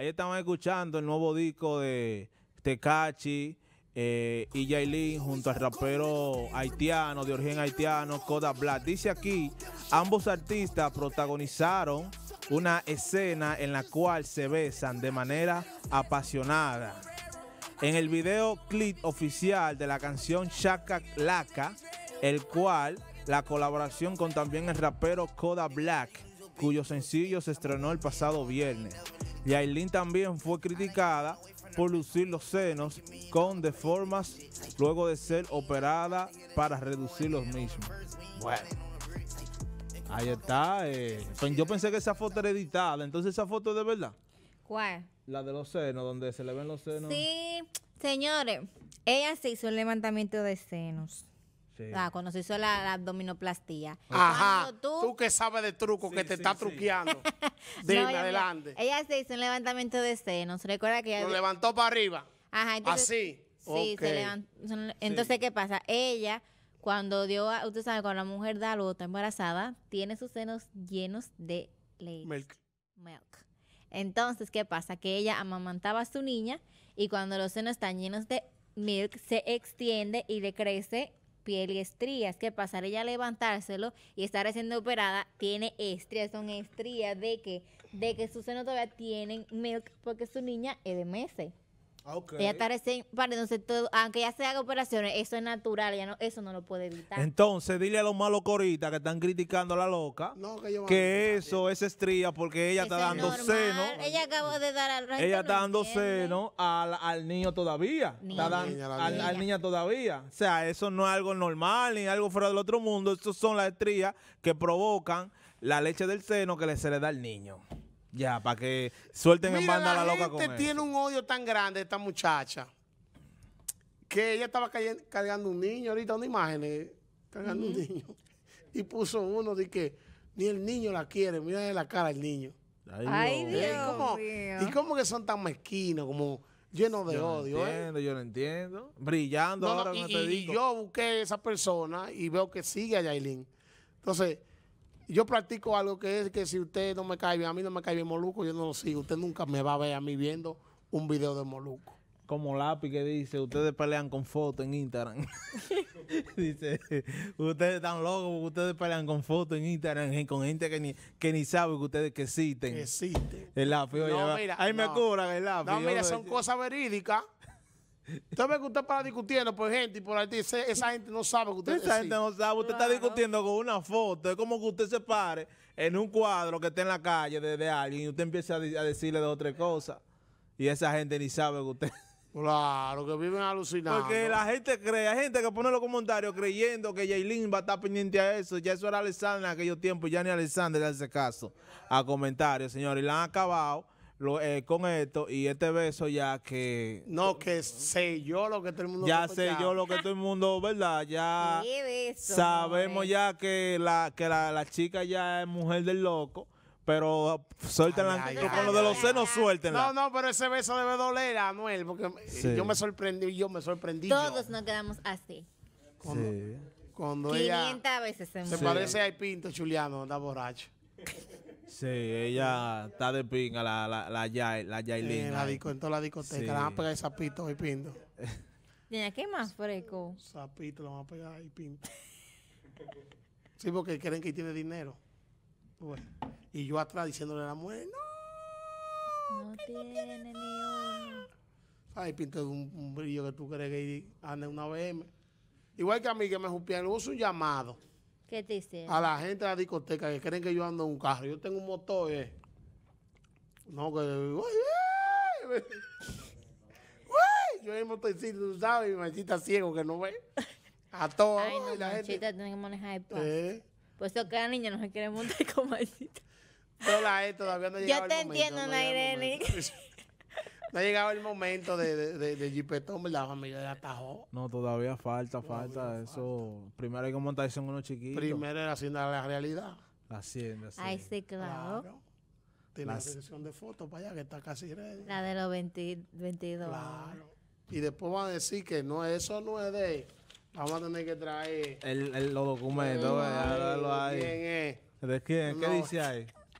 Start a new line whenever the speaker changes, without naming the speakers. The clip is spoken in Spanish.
Ahí estamos escuchando el nuevo disco de Tecachi y eh, e Jailin junto al rapero haitiano, de origen haitiano, Coda Black. Dice aquí, ambos artistas protagonizaron una escena en la cual se besan de manera apasionada. En el video clip oficial de la canción Shaka Laka, el cual la colaboración con también el rapero Coda Black, cuyo sencillo se estrenó el pasado viernes. Y Aileen también fue criticada por lucir los senos con deformas luego de ser operada para reducir los mismos. Bueno. Ahí está. Eh, pues yo pensé que esa foto era editada. Entonces, esa foto es de verdad. ¿Cuál? La de los senos, donde se le ven los senos. Sí, señores. Ella se hizo un levantamiento de senos cuando se hizo la, abdominoplastía. Ajá. Tú,
que sabes de truco, que te está truqueando. Dime, adelante.
Ella, se hizo un levantamiento de senos. Recuerda que ella... Lo levantó
para arriba. Ajá. Entonces, Así.
Entonces, ¿qué pasa? Ella, cuando dio... A, usted sabe, cuando la mujer da luego está embarazada, tiene sus senos llenos de leche. Milk. Milk. Entonces, ¿qué pasa? Que ella amamantaba a su niña y cuando los senos están llenos de milk, se extiende y le crece piel y estrías. que pasar ella levantárselo y estar siendo operada, tiene estrías, son estrías de que, de que sus senos todavía tienen milk porque su niña es de meses. Ah, ella está recién todo, aunque ya se haga operaciones, eso es natural, ya no, eso no lo puede evitar. Entonces, dile a los malos coritas que están criticando a la loca que, eso es estría porque ella está dando seno. Ella acabó de dar al Ella está dando seno al, niño todavía. al, todavía. O sea, eso no es algo normal ni algo fuera del otro mundo. estos son las estrías que provocan la leche del seno que se le da al niño. Ya, para que suelten en banda la, la loca con él. tiene
un odio tan grande esta muchacha que ella estaba cargando un niño, ahorita una imagen, eh, cargando un niño. Y puso uno de que ni el niño la quiere, mira la cara al niño. Ay, Dios. ¿Y, cómo, que son tan mezquinos, como llenos de yo odio? No ¿eh? entiendo,
yo no entiendo. Brillando ahora este yo
busqué a esa persona y veo que sigue a Yailin. Entonces, yo practico algo que es que si usted no me cae bien, a mí no me cae bien Moluco, yo no lo sigo. Usted nunca me va a ver a mí viendo un video de Moluco. Como Lápiz que dice, ustedes pelean con fotos
en Instagram. dice, ustedes están locos porque ustedes pelean con fotos en Instagram eh, con gente que ni, que ni sabe que ustedes que existen. existe El lápiz, oye, ahí me cubran
el lápiz. No, mira, son cosas verídicas Usted ve que usted para discutiendo por gente y por ahí Esa gente no sabe que usted Esa gente no sabe. Usted está discutiendo con una foto. Es como que
usted se pare en un cuadro que está en la calle de, alguien y usted empieza a, decirle de otra cosa. Y esa gente ni sabe que usted. Claro, que viven alucinados Porque la gente cree, hay gente que pone los comentarios creyendo que ya va a estar pendiente a eso. Ya eso era Alessandra en aquellos tiempos, ya ni Alexander le hace caso a comentarios, señores. Y la han acabado lo, eh, con esto y este beso ya que...
No, que sé yo lo que todo el mundo... Ya sé yo lo que
todo el mundo, ¿verdad? Ya sabemos ya que, la, que la, chica ya es mujer del loco pero suéltenla con lo de los senos, suelten No,
no, pero ese beso debe doler, Anuel, porque eh, yo me sorprendí, yo me sorprendí. Todos nos
quedamos así.
Cuando, cuando 500 veces se, se parece a Pinto Chuliano, está borracho. Sí, ella está de pinga, la, la, la, la Yailin. en toda la discoteca, la van a pegar el sapito y pinto. ¿qué más fresco? Sapito, la van a pegar y pinto. sí, porque creen que tiene dinero. Pues, y yo atrás diciéndole a la mujer,
no. No tiene ni uno.
Ay, pinto un, brillo que tú crees que anda en una BM. Igual que a mí que me jupearon uso un llamado
¿Qué te hicieron? A la
gente de la discoteca que creen que yo ando en un carro. Yo tengo un motor, eh. No, que. ¡Uy! Yo en el motorcito, tú sabes, mi machita ciego que no ve. A todos. Ay, no, la gente.
tiene que manejar el paso. Eh. Por eso la niña
no se quiere montar con machita. Pero la gente todavía no llega Yo te el entiendo, no Naireni. No ha llegado el momento de, de, de, de ¿verdad? Familia de atajó. No,
todavía falta, falta. eso. Primero hay que montarse en uno chiquito. Primero
era haciendo la realidad. La hacienda, sí. Ahí sí, claro. Tiene la sesión de fotos para allá que está casi ready.
La de los 22. Claro.
Y después van a decir que no, eso no es de. Vamos a tener que traer. El, el los documentos, ¿De quién es? ¿De quién? ¿Qué dice
ahí?